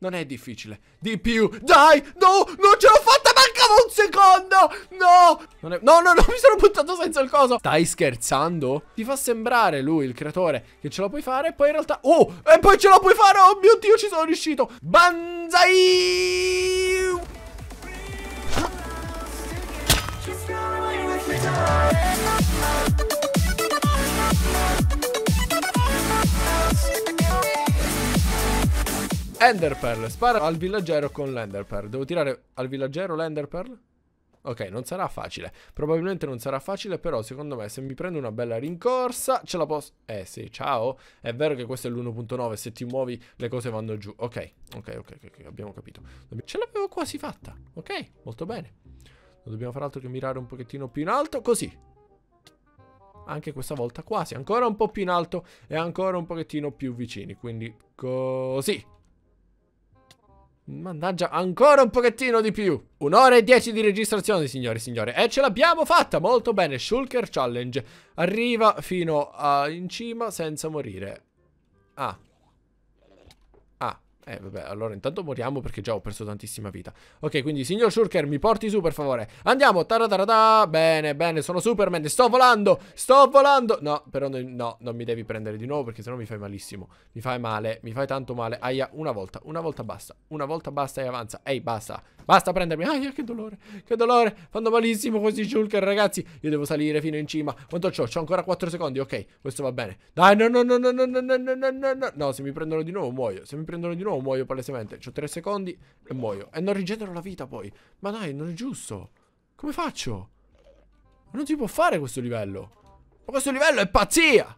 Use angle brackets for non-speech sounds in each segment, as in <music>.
Non è difficile. Di più. Dai! No! Non ce l'ho fatta! Mancava un secondo! No! È... No, no, no! <laughs> Mi sono buttato senza il coso! Stai scherzando? Ti fa sembrare lui, il creatore, che ce la puoi fare poi in realtà... Oh! E poi ce la puoi fare! Oh mio Dio, ci sono riuscito! Banzai! Ah. Enderpearl, spara al villaggero con l'enderpearl. Devo tirare al villaggero l'enderpearl? Ok, non sarà facile. Probabilmente non sarà facile, però secondo me se mi prendo una bella rincorsa ce la posso... Eh sì, ciao. È vero che questo è l'1.9, se ti muovi le cose vanno giù. Ok, ok, ok, okay abbiamo capito. Ce l'avevo quasi fatta. Ok, molto bene. Non dobbiamo far altro che mirare un pochettino più in alto, così. Anche questa volta quasi, ancora un po' più in alto e ancora un pochettino più vicini. Quindi così. Mannaggia, ancora un pochettino di più. Un'ora e dieci di registrazione, signore e signore. E ce l'abbiamo fatta, molto bene. Shulker Challenge. Arriva fino a... in cima senza morire. Ah, eh, vabbè, allora intanto moriamo perché già ho perso tantissima vita. Ok, quindi, signor Shurker, mi porti su, per favore. Andiamo, taratarata. Bene, bene, sono Superman. Sto volando, sto volando. No, però no, no, non mi devi prendere di nuovo perché sennò mi fai malissimo. Mi fai male, mi fai tanto male. Aia, una volta, una volta basta. Una volta basta e avanza. Ehi, basta. Basta prendermi. Aia, che dolore, che dolore. Fanno malissimo questi Shulker, ragazzi. Io devo salire fino in cima. Quanto c'ho? C'ho ancora 4 secondi. Ok, questo va bene. Dai, no, no, no, no, no, no, no, no, no. No, se mi prendono di nuovo muoio. Se mi prendono di nuovo o muoio palesemente? C'ho tre secondi e muoio. E non rigenero la vita poi. Ma dai, non è giusto. Come faccio? Non si può fare questo livello. Ma questo livello è pazzia!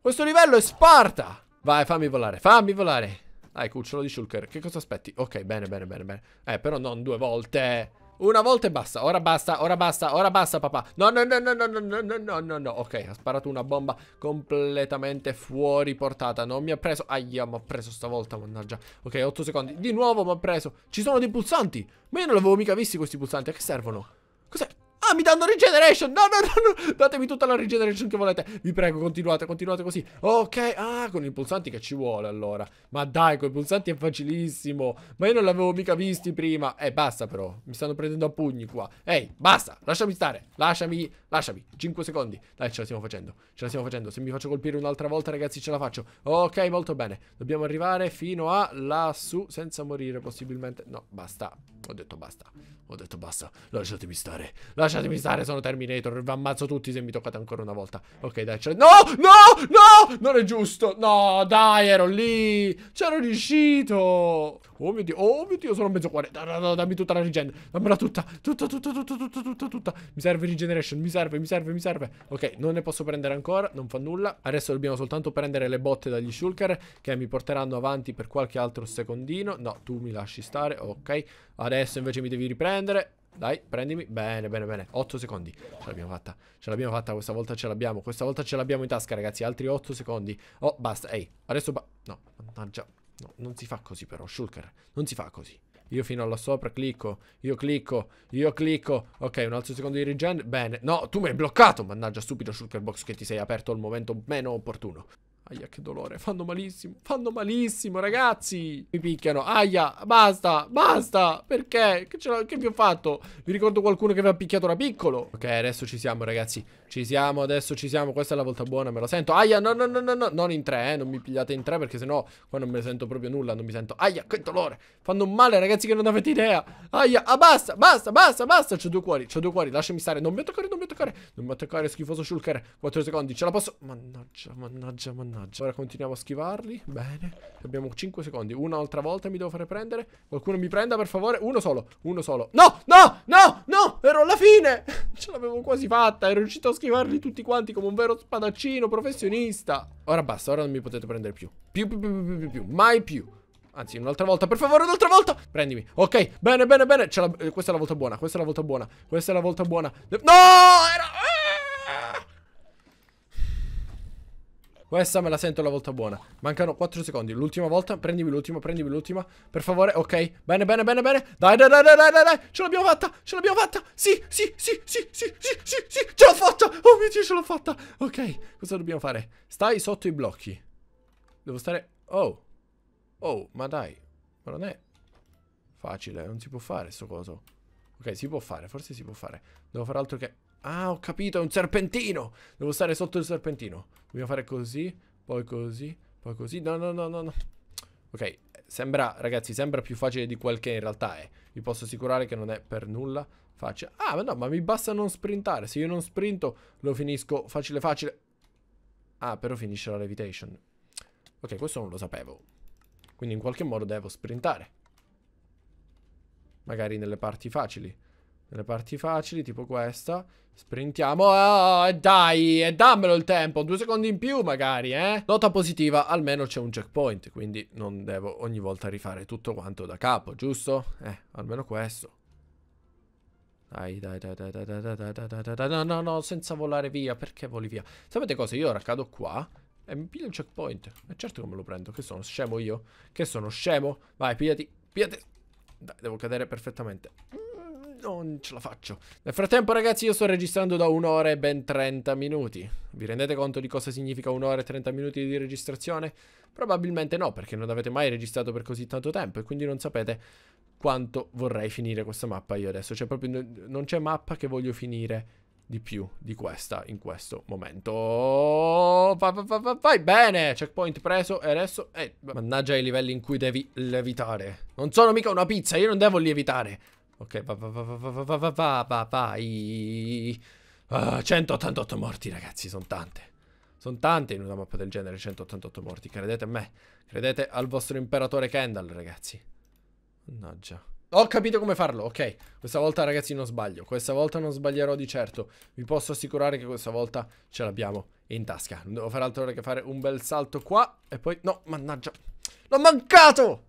Questo livello è Sparta! Vai, fammi volare, fammi volare! Dai, cucciolo di Shulker, che cosa aspetti? Ok, bene, bene, bene, bene. Eh, però non due volte! Una volta e basta. Ora basta, ora basta, ora basta, papà. No, no, no, no, no, no, no, no, no, no, no. Ok, ha sparato una bomba completamente fuori portata. Non mi ha preso. Aia, mi ha preso stavolta, mannaggia. Ok, 8 secondi. Di nuovo mi ha preso. Ci sono dei pulsanti. Ma io non l'avevo mica visti questi pulsanti. A che servono? Cos'è? Ah, mi danno regeneration. No, no, no, no. Datemi tutta la regeneration che volete. Vi prego, continuate, continuate così. Ok, ah, con i pulsanti che ci vuole allora. Ma dai, con i pulsanti è facilissimo. Ma io non l'avevo mica visti prima. Eh, basta però. Mi stanno prendendo a pugni qua. Ehi, basta. Lasciami stare. Lasciami, lasciami. 5 secondi. Dai, ce la stiamo facendo. Ce la stiamo facendo. Se mi faccio colpire un'altra volta, ragazzi, ce la faccio. Ok, molto bene. Dobbiamo arrivare fino a lassù senza morire possibilmente. No, basta. Ho detto basta. Ho detto basta. Lasciatemi stare. Lasciatemi lasciatemi stare, sono Terminator, vi ammazzo tutti se mi toccate ancora una volta. Ok, dai, ce No, no, no, non è giusto. No, dai, ero lì. C'ero riuscito. Oh mio Dio, oh mio Dio, sono mezzo cuore. No, no, no, dammi tutta la regen. Dammela tutta, tutta, tutta, tutta, tutta, tutta, tutta. Mi serve regeneration, mi serve, mi serve, mi serve. Ok, non ne posso prendere ancora, non fa nulla. Adesso dobbiamo soltanto prendere le botte dagli shulker che mi porteranno avanti per qualche altro secondino. No, tu mi lasci stare, ok. Adesso invece mi devi riprendere. Dai, prendimi. Bene, bene, bene. 8 secondi. Ce l'abbiamo fatta. Ce l'abbiamo fatta. Questa volta ce l'abbiamo. Questa volta ce l'abbiamo in tasca, ragazzi. Altri 8 secondi. Oh, basta. Ehi, adesso... Ba no, mannaggia. No, non si fa così però, Shulker. Non si fa così. Io fino alla sopra clicco. Io clicco. Io clicco. Ok, un altro secondo di regen. Bene. No, tu mi hai bloccato. Mannaggia, stupido Shulker Box che ti sei aperto al momento meno opportuno. Aia, che dolore. Fanno malissimo. Fanno malissimo, ragazzi. Mi picchiano. Aia, basta, basta. Perché? Che, che vi ho fatto? Vi ricordo qualcuno che vi ha picchiato da piccolo. Ok, adesso ci siamo, ragazzi. Ci siamo, adesso ci siamo. Questa è la volta buona, me lo sento. Aia, no, no, no, no, no. Non in tre, eh. Non mi pigliate in tre perché sennò qua non me ne sento proprio nulla. Non mi sento. Aia, che dolore. Fanno male, ragazzi, che non avete idea. Aia, ah, basta, basta, basta, basta. C'ho due cuori, c'ho due cuori. Lasciami stare. Non mi attaccare, non mi attaccare. Non mi attaccare, schifoso shulker. 4 secondi, ce la posso. Mannaggia, mannaggia, mannaggia. Mannaggia. Ora continuiamo a schivarli. Bene. Abbiamo 5 secondi. Un'altra volta mi devo fare prendere. Qualcuno mi prenda, per favore. Uno solo. Uno solo. No, no, no, no. Ero alla fine. <laughs> Ce l'avevo quasi fatta. Ero riuscito a schivarli tutti quanti come un vero spadaccino professionista. Ora basta. Ora non mi potete prendere più. Più, più, più, più, più. più. Mai più. Anzi, un'altra volta, per favore, un'altra volta Prendimi, ok, bene, bene, bene la... Eh, questa è la volta buona, questa è la volta buona Questa è la volta buona No, era... Questa me la sento la volta buona. Mancano 4 secondi. L'ultima volta. Prendimi l'ultima, prendimi l'ultima. Per favore, ok. Bene, bene, bene, bene. Dai, dai, dai, dai, dai, dai. Ce l'abbiamo fatta. Ce l'abbiamo fatta. Sì, sì, sì, sì, sì, sì, sì, sì. Ce l'ho fatta. Oh mio Dio, ce l'ho fatta. Ok, cosa dobbiamo fare? Stai sotto i blocchi. Devo stare... Oh. Oh, ma dai. Ma non è facile. Non si può fare sto coso. Ok, si può fare. Forse si può fare. Devo fare altro che... Ah, ho capito, è un serpentino. Devo stare sotto il serpentino. Dobbiamo fare così, poi così, poi così. No, no, no, no, no. Ok, sembra, ragazzi, sembra più facile di quel che in realtà è. Vi posso assicurare che non è per nulla facile. Ah, ma no, ma mi basta non sprintare. Se io non sprinto, lo finisco facile facile. Ah, però finisce la levitation. Ok, questo non lo sapevo. Quindi in qualche modo devo sprintare. Magari nelle parti facili. Nelle parti facili, tipo questa. Sprintiamo. Oh, dai, e dammelo il tempo. Due secondi in più, magari, eh. Nota positiva, almeno c'è un checkpoint. Quindi non devo ogni volta rifare tutto quanto da capo, giusto? Eh, almeno questo. Dai, dai, dai, dai, dai, dai, dai, dai, dai, dai, dai, no, no, no, senza volare via, perché voli via? Sapete cosa? Io ora cado qua e mi piglio il checkpoint. E certo che me lo prendo, che sono scemo io? Che sono scemo? Vai, pigliati, pigliati. Dai, devo cadere perfettamente. Mm non ce la faccio. Nel frattempo, ragazzi, io sto registrando da un'ora e ben 30 minuti. Vi rendete conto di cosa significa un'ora e 30 minuti di registrazione? Probabilmente no, perché non avete mai registrato per così tanto tempo e quindi non sapete quanto vorrei finire questa mappa io adesso. Cioè, proprio non c'è mappa che voglio finire di più di questa in questo momento. Oh, vai, vai, vai, bene, checkpoint preso e adesso... Eh, mannaggia i livelli in cui devi levitare. Non sono mica una pizza, io non devo lievitare. Ok, va, va, va, va, va, va, va, va, va, vai. Uh, 188 morti, ragazzi, sono tante. Sono tante in una mappa del genere, 188 morti. Credete a me. Credete al vostro imperatore Kendall, ragazzi. Mannaggia. Ho capito come farlo, ok. Questa volta, ragazzi, non sbaglio. Questa volta non sbaglierò di certo. Vi posso assicurare che questa volta ce l'abbiamo in tasca. Non devo fare altro che fare un bel salto qua e poi... No, mannaggia. L'ho mancato!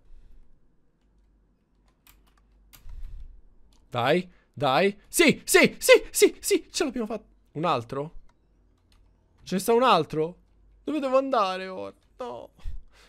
Dai, dai. Sì, sì, sì, sì, sì, ce l'abbiamo fatta. Un altro? Ce ne sta un altro? Dove devo andare ora? No.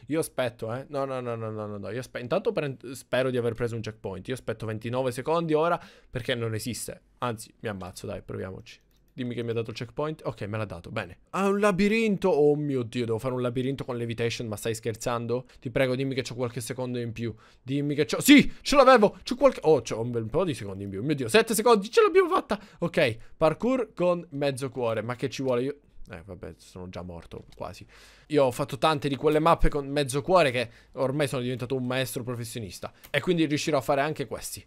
Io aspetto, eh. No, no, no, no, no, no. Io aspetto. Intanto spero di aver preso un checkpoint. Io aspetto 29 secondi ora perché non esiste. Anzi, mi ammazzo, dai, proviamoci. Dimmi che mi ha dato il checkpoint. Ok, me l'ha dato, bene. Ah, un labirinto! Oh mio Dio, devo fare un labirinto con levitation, ma stai scherzando? Ti prego, dimmi che ho qualche secondo in più. Dimmi che ho... Sì, ce l'avevo! C'ho qualche... Oh, c'ho un bel po' di secondi in più. Mio Dio, sette secondi, ce l'abbiamo fatta! Ok, parkour con mezzo cuore. Ma che ci vuole io... Eh, vabbè, sono già morto quasi. Io ho fatto tante di quelle mappe con mezzo cuore che ormai sono diventato un maestro professionista. E quindi riuscirò a fare anche questi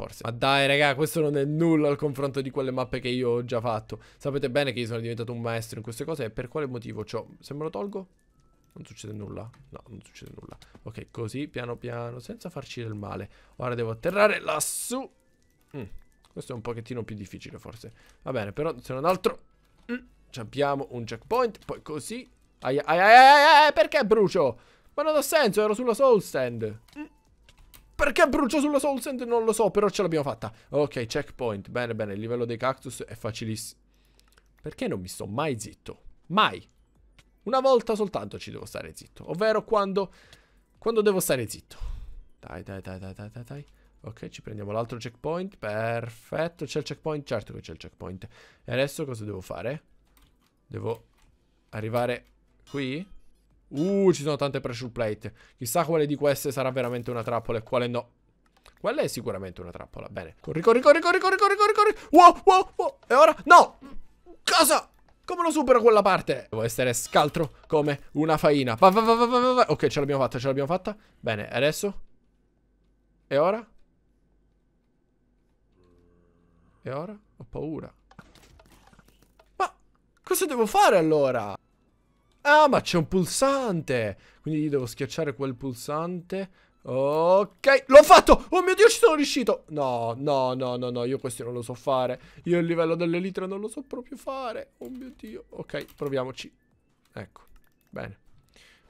forse. Ma dai, raga, questo non è nulla al confronto di quelle mappe che io ho già fatto. Sapete bene che io sono diventato un maestro in queste cose e per quale motivo ciò? Se me lo tolgo? Non succede nulla. No, non succede nulla. Ok, così, piano piano, senza farci del male. Ora devo atterrare lassù. Mm, questo è un pochettino più difficile, forse. Va bene, però, se non altro... Mm, abbiamo un checkpoint, poi così... Ai, ai, ai, ai, ai, perché brucio? Ma non ha senso, ero sulla soul stand. Perché brucio sulla Soul Sand? Non lo so, però ce l'abbiamo fatta. Ok, checkpoint. Bene, bene, il livello dei cactus è facilissimo. Perché non mi sto mai zitto? Mai. Una volta soltanto ci devo stare zitto. Ovvero quando... Quando devo stare zitto. Dai, dai, dai, dai, dai, dai. Ok, ci prendiamo l'altro checkpoint. Perfetto. C'è il checkpoint? Certo che c'è il checkpoint. E adesso cosa devo fare? Devo arrivare qui? Uh, ci sono tante pressure plate. Chissà quale di queste sarà veramente una trappola e quale no. Quella è sicuramente una trappola. Bene. Corri, corri, corri, corri, corri, corri, corri, corri. Wow, wow, wow. E ora? No! Cosa? Come lo supero quella parte? Devo essere scaltro come una faina. Va, va, va, va, va, va. Ok, ce l'abbiamo fatta, ce l'abbiamo fatta. Bene, adesso? E ora? E ora? Ho paura. Ma cosa devo fare allora? Ah, ma c'è un pulsante! Quindi io devo schiacciare quel pulsante. Ok, l'ho fatto! Oh mio Dio, ci sono riuscito! No, no, no, no, no, io questo non lo so fare. Io il livello dell'elitra non lo so proprio fare. Oh mio Dio. Ok, proviamoci. Ecco, bene.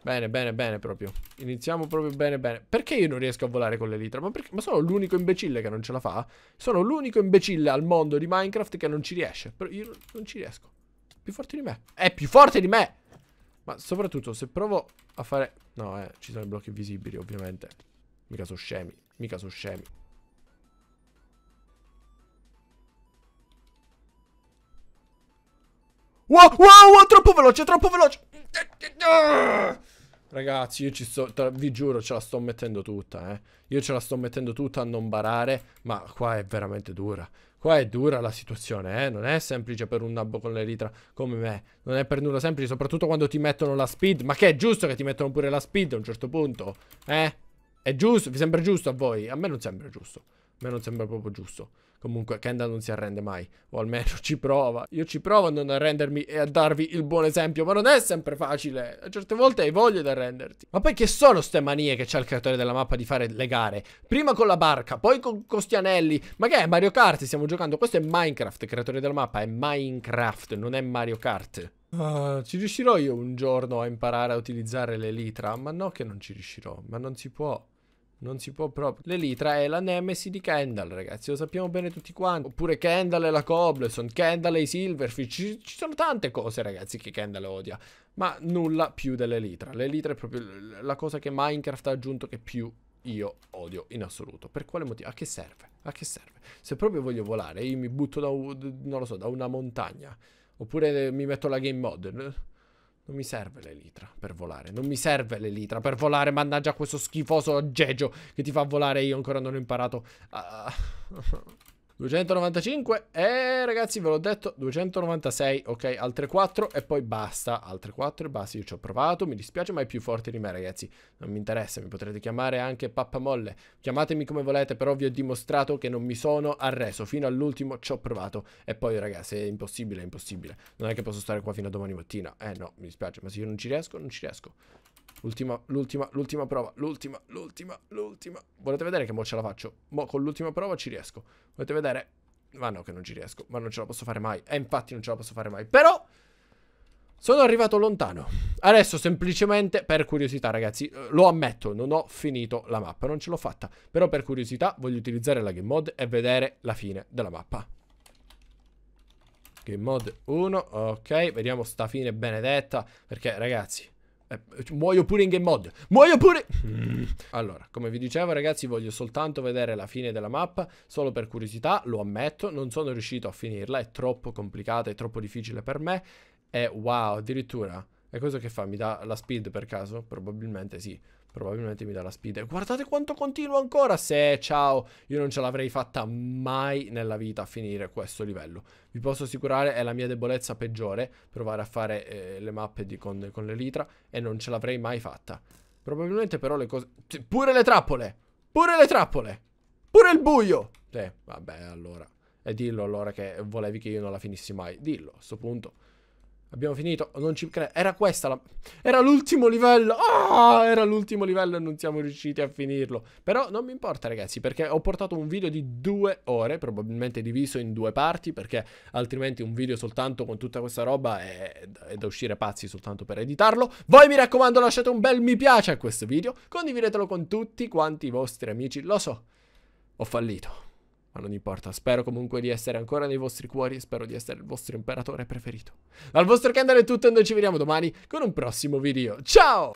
Bene, bene, bene proprio. Iniziamo proprio bene, bene. Perché io non riesco a volare con l'elitra? Ma, Ma sono l'unico imbecille che non ce la fa? Sono l'unico imbecille al mondo di Minecraft che non ci riesce. Però io non ci riesco. Più forte di me. È più forte di me! Ma soprattutto se provo a fare... No, eh, ci sono i blocchi visibili, ovviamente. Mica sono scemi, mica sono scemi. Wow, wow, wow, troppo veloce, troppo veloce. Ragazzi, io ci sto, vi giuro, ce la sto mettendo tutta, eh. Io ce la sto mettendo tutta a non barare, ma qua è veramente dura. Qua è dura la situazione, eh? non è semplice per un nabbo con l'elitra come me, non è per nulla semplice, soprattutto quando ti mettono la speed, ma che è giusto che ti mettono pure la speed a un certo punto, eh? È giusto, vi sembra giusto a voi? A me non sembra giusto. A me non sembra proprio giusto. Comunque Kenda non si arrende mai, o almeno ci prova. Io ci provo a non arrendermi e a darvi il buon esempio, ma non è sempre facile. A certe volte hai voglia di arrenderti. Ma poi che sono ste manie che c'ha il creatore della mappa di fare le gare? Prima con la barca, poi con Costianelli. Ma che è Mario Kart? Stiamo giocando. Questo è Minecraft, creatore della mappa è Minecraft, non è Mario Kart. Uh, ci riuscirò io un giorno a imparare a utilizzare l'elitra? Ma no che non ci riuscirò, ma non si può. Non si può proprio. L'Elitra è la nemesi di Kendall, ragazzi. Lo sappiamo bene tutti quanti. Oppure Kendall e la Cobleson, Kendall e i Silverfish. Ci, ci, sono tante cose, ragazzi, che Kendall odia. Ma nulla più dell'Elitra. L'Elitra è proprio la cosa che Minecraft ha aggiunto che più io odio in assoluto. Per quale motivo? A che serve? A che serve? Se proprio voglio volare, io mi butto da, un, so, da una montagna. Oppure mi metto la game mod. Non mi serve l'elitra per volare. Non mi serve l'elitra per volare. Mannaggia questo schifoso aggeggio che ti fa volare. Io ancora non ho imparato. Ah. 295 e eh, ragazzi ve l'ho detto 296 ok altre 4 e poi basta altre 4 e basta io ci ho provato mi dispiace ma è più forte di me ragazzi non mi interessa mi potrete chiamare anche pappamolle chiamatemi come volete però vi ho dimostrato che non mi sono arreso fino all'ultimo ci ho provato e poi ragazzi è impossibile è impossibile non è che posso stare qua fino a domani mattina eh no mi dispiace ma se io non ci riesco non ci riesco L'ultima, l'ultima, l'ultima prova, l'ultima, l'ultima, l'ultima. Volete vedere che mo ce la faccio? Mo con l'ultima prova ci riesco. Volete vedere? Ma no che non ci riesco, ma non ce la posso fare mai. E infatti non ce la posso fare mai. Però sono arrivato lontano. Adesso semplicemente per curiosità ragazzi, eh, lo ammetto, non ho finito la mappa, non ce l'ho fatta. Però per curiosità voglio utilizzare la game mod e vedere la fine della mappa. Game mod 1, ok, vediamo sta fine benedetta, perché ragazzi... Eh, muoio pure in game mod. Muoio pure. Mm. Allora, come vi dicevo, ragazzi, voglio soltanto vedere la fine della mappa. Solo per curiosità, lo ammetto. Non sono riuscito a finirla. È troppo complicata, è troppo difficile per me. E wow, addirittura. E cosa che fa? Mi dà la speed per caso? Probabilmente sì. Probabilmente mi dà la speed. Guardate quanto continuo ancora. Se, ciao, io non ce l'avrei fatta mai nella vita a finire questo livello. Vi posso assicurare, è la mia debolezza peggiore. Provare a fare eh, le mappe di, con, con l'elitra. E non ce l'avrei mai fatta. Probabilmente però le cose... Pure le trappole! Pure le trappole! Pure il buio! Eh, vabbè, allora. E dillo allora che volevi che io non la finissi mai. Dillo, a sto punto. Abbiamo finito, non ci credo. Era questa la... Era l'ultimo livello. Ah, era l'ultimo livello e non siamo riusciti a finirlo. Però non mi importa ragazzi, perché ho portato un video di due ore, probabilmente diviso in due parti, perché altrimenti un video soltanto con tutta questa roba è, è da uscire pazzi soltanto per editarlo. Voi mi raccomando lasciate un bel mi piace a questo video, condividetelo con tutti quanti i vostri amici. Lo so, ho fallito. Ma non importa, spero comunque di essere ancora nei vostri cuori e spero di essere il vostro imperatore preferito. Dal vostro Kendall è tutto e noi ci vediamo domani con un prossimo video. Ciao!